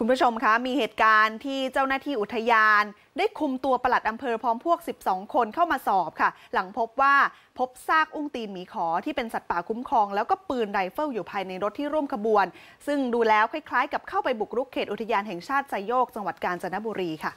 คุณผู้ชมคะ มีเหตุการณ์ที่เจ้าหน้าที่อุทยาน ได้คุมตัวปลัดอำเภอพร้อมพวก 12 คนเข้ามาสอบค่ะ หลังพบว่าพบซากอุ้งตีนหมีขอ ที่เป็นสัตว์ป่าคุ้มครอง แล้วก็ปืนไรเฟิลอยู่ภายในรถที่ร่วมขบวน ซึ่งดูแล้วคล้ายๆ กับเข้าไปบุกรุกเขตอุทยานแห่งชาติไซโยก จังหวัดกาญจนบุรีค่ะ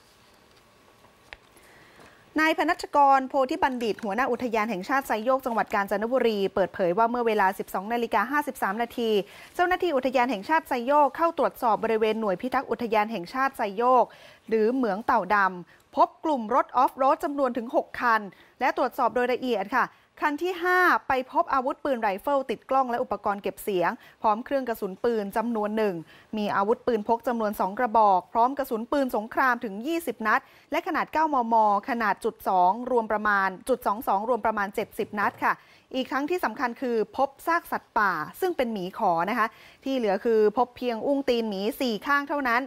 นายพนัชกรโพธิบัณฑิต หัวหน้าอุทยานแห่งชาติไซโยกจังหวัดกาญจนบุรีเปิดเผยว่าเมื่อเวลา 12 นาฬิกา53นาทีเจ้าหน้าที่อุทยานแห่งชาติไซโยกเข้าตรวจสอบบริเวณหน่วยพิทักษ์อุทยานแห่งชาติไซโยก หรือเหมืองเต่าดำ พบกลุ่มรถออฟโรด จำนวนถึง 6 คัน และตรวจสอบโดยละเอียดค่ะคันที่ 5 ไปพบอาวุธปืนไรเฟิล ติดกล้องและอุปกรณ์เก็บเสียง พร้อมเครื่องกระสุนปืนจำนวนหนึ่งมีอาวุธปืนพกจำนวน 2 กระบอก พร้อมกระสุนปืนสงครามถึง 20 นัด และขนาด 9 มม ขนาดจุด2รวมประมาณจุด22รวมประมาณ 70 นัดค่ะ อีกครั้งที่สำคัญคือพบซากสัตว์ป่าซึ่งเป็นหมีขอนะคะ ที่เหลือคือพบเพียงอุ้งตีนหมี4ข้างเท่านั้น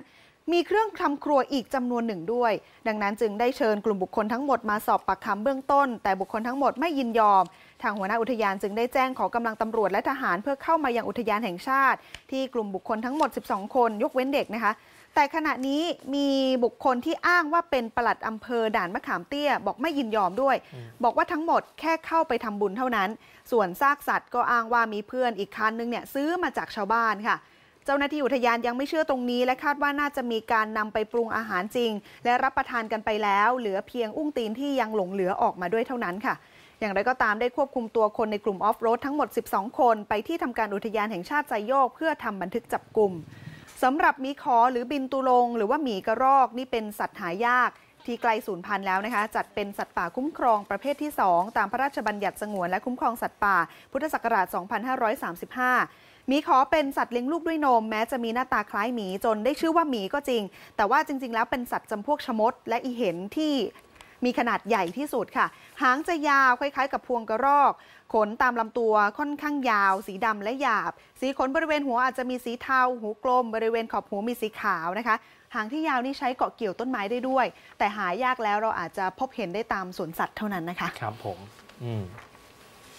มีเครื่องคลำครัวอีกจำนวนหนึ่งด้วย ดังนั้นจึงได้เชิญกลุ่มบุคคลทั้งหมด มาสอบปากคำเบื้องต้นแต่บุคคลทั้งหมดไม่ยินยอม ทางหัวหน้าอุทยาน จึงได้แจ้ง ขอกำลังตำรวจและทหารเพื่อเข้ามายังอุทยานแห่งชาติ ที่กลุ่มบุคคลทั้งหมด 12 คนยกเว้นเด็กนะคะ แต่ขณะนี้มีบุคคลที่อ้างว่าเป็นปลัดอำเภอด่านมะขามเตี้ย บอกไม่ยินยอมด้วย บอกว่าทั้งหมดแค่เข้าไปทำบุญเท่านั้น ส่วนซากสัตว์ก็อ้างว่ามีเพื่อนอีกคันนึงเนี่ยซื้อมาจากชาวบ้านค่ะเจ้าหน้าที่อุทยานยังไม่เชื่อตรงนี้ และคาดว่าน่าจะมีการนำไปปรุงอาหารจริง และรับประทานกันไปแล้ว เหลือเพียง อุ้งตีนที่ยังหลงเหลือออกมาด้วยเท่านั้นค่ะ อย่างไรก็ตามได้ควบคุมตัวคนในกลุ่มออฟโรดทั้งหมด 12 คน ไปที่ทำการอุทยานแห่งชาติไซโยกเพื่อทำบันทึกจับกลุ่มสำหรับมีขอหรือบินตุลงหรือว่าหมีกระรอกนี่เป็นสัตว์หายากที่ไกลสูญพันธุ์แล้วนะคะจัดเป็นสัตว์ป่าคุ้มครองประเภทที่ 2 ตามพระราชบัญญัติสงวนและคุ้มครองสัตว์ป่า พุทธศักราช 2535 มีขอเป็นสัตว์เลี้ยงลูกด้วยนมแม้จะมีหน้าตาคล้ายหมีจนได้ชื่อว่าหมีก็จริง แต่ว่าจริง ๆ แล้วเป็นสัตว์จำพวกชมดและอีเห็นที่มีขนาดใหญ่ที่สุดค่ะ หางจะยาวคล้ายๆ กับพวงกระรอก ขนตามลำตัวค่อนข้างยาว สีดำและหยาบ สีขนบริเวณหัวอาจจะมีสีเทาหูกลมบริเวณขอบหูมีสีขาวนะคะ หางที่ยาวนี่ใช้เกาะเกี่ยวต้นไม้ได้ด้วย แต่หายากแล้วเราอาจจะพบเห็นได้ตามสวนสัตว์เท่านั้นนะคะ ครับผม อืม